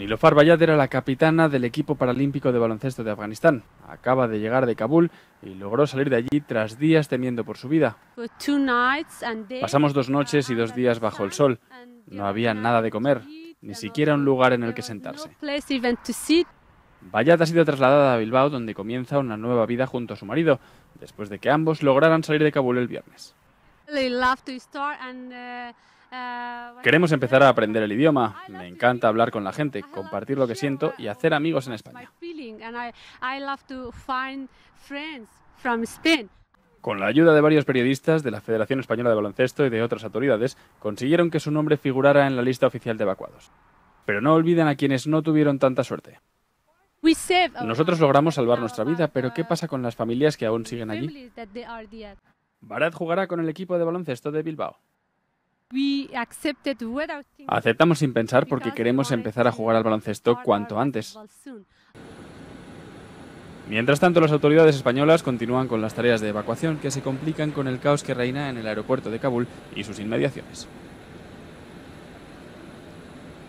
Nilofar Bayad era la capitana del equipo paralímpico de baloncesto de Afganistán. Acaba de llegar de Kabul y logró salir de allí tras días temiendo por su vida. Pasamos dos noches y dos días bajo el sol. No había nada de comer, ni siquiera un lugar en el que sentarse. Bayat ha sido trasladada a Bilbao, donde comienza una nueva vida junto a su marido, después de que ambos lograran salir de Kabul el viernes. Uh, Ah, Queremos pues empezar a aprender el idioma. Me encanta hablar con la gente, compartir lo que siento y hacer amigos en España. Con la ayuda de varios periodistas de la Federación Española de Baloncesto y de otras autoridades, consiguieron que su nombre figurara en la lista oficial de evacuados. Pero no olviden a quienes no tuvieron tanta suerte. Nosotros logramos salvar nuestra vida, pero ¿qué uh, pasa con las familias que aún siguen allí? Barat jugará con el equipo de baloncesto de Bilbao. Aceptamos sin pensar porque queremos empezar a jugar al baloncesto cuanto antes. Mientras tanto, las autoridades españolas continúan con las tareas de evacuación que se complican con el caos que reina en el aeropuerto de Kabul y sus inmediaciones.